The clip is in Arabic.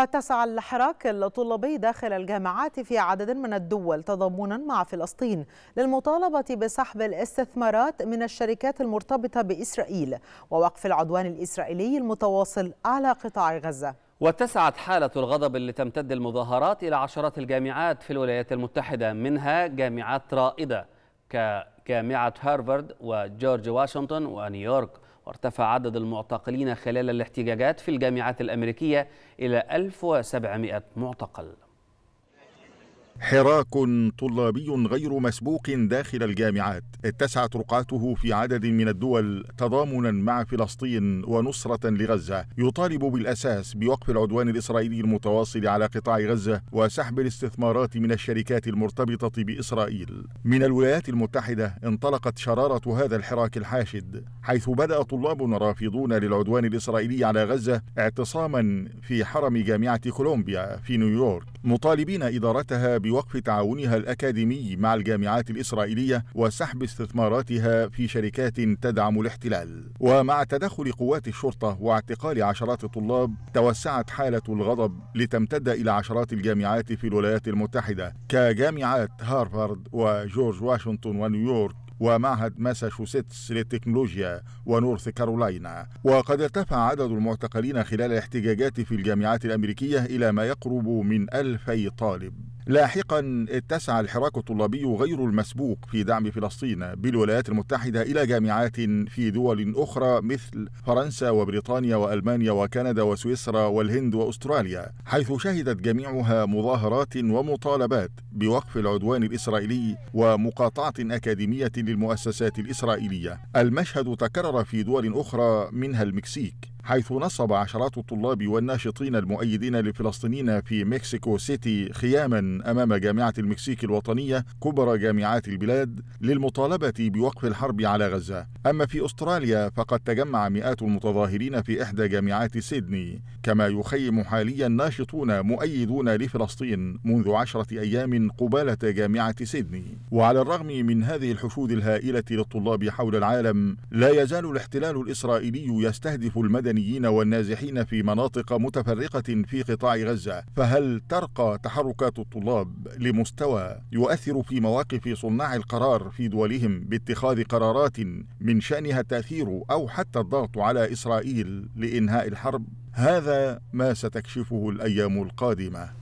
وتسعى الحراك الطلابي داخل الجامعات في عدد من الدول تضامنا مع فلسطين للمطالبة بسحب الاستثمارات من الشركات المرتبطة بإسرائيل ووقف العدوان الإسرائيلي المتواصل على قطاع غزة وتسعت حالة الغضب اللي تمتد المظاهرات إلى عشرات الجامعات في الولايات المتحدة منها جامعات رائدة كجامعة هارفارد وجورج واشنطن ونيويورك وارتفع عدد المعتقلين خلال الاحتجاجات في الجامعات الأمريكية إلى 1700 معتقل حراك طلابي غير مسبوق داخل الجامعات اتسعت رقعته في عدد من الدول تضامنا مع فلسطين ونصرة لغزة يطالب بالأساس بوقف العدوان الإسرائيلي المتواصل على قطاع غزة وسحب الاستثمارات من الشركات المرتبطة بإسرائيل من الولايات المتحدة انطلقت شرارة هذا الحراك الحاشد حيث بدأ طلاب رافضون للعدوان الإسرائيلي على غزة اعتصاما في حرم جامعة كولومبيا في نيويورك مطالبين إدارتها ب بوقف تعاونها الأكاديمي مع الجامعات الإسرائيلية وسحب استثماراتها في شركات تدعم الاحتلال ومع تدخل قوات الشرطة واعتقال عشرات الطلاب توسعت حالة الغضب لتمتد إلى عشرات الجامعات في الولايات المتحدة كجامعات هارفارد وجورج واشنطن ونيويورك ومعهد ماساتشوستس للتكنولوجيا ونورث كارولاينا وقد ارتفع عدد المعتقلين خلال الاحتجاجات في الجامعات الأمريكية إلى ما يقرب من ألفي طالب لاحقا اتسع الحراك الطلابي غير المسبوق في دعم فلسطين بالولايات المتحدة إلى جامعات في دول أخرى مثل فرنسا وبريطانيا وألمانيا وكندا وسويسرا والهند وأستراليا حيث شهدت جميعها مظاهرات ومطالبات بوقف العدوان الإسرائيلي ومقاطعة أكاديمية للمؤسسات الإسرائيلية المشهد تكرر في دول أخرى منها المكسيك حيث نصب عشرات الطلاب والناشطين المؤيدين للفلسطينيين في مكسيكو سيتي خياما امام جامعه المكسيك الوطنيه كبرى جامعات البلاد للمطالبه بوقف الحرب على غزه. اما في استراليا فقد تجمع مئات المتظاهرين في احدى جامعات سيدني، كما يخيم حاليا ناشطون مؤيدون لفلسطين منذ عشره ايام قباله جامعه سيدني. وعلى الرغم من هذه الحشود الهائله للطلاب حول العالم، لا يزال الاحتلال الاسرائيلي يستهدف المدنيين المدنيين والنازحين في مناطق متفرقة في قطاع غزة فهل ترقى تحركات الطلاب لمستوى يؤثر في مواقف صناع القرار في دولهم باتخاذ قرارات من شأنها التأثير أو حتى الضغط على إسرائيل لإنهاء الحرب؟ هذا ما ستكشفه الأيام القادمة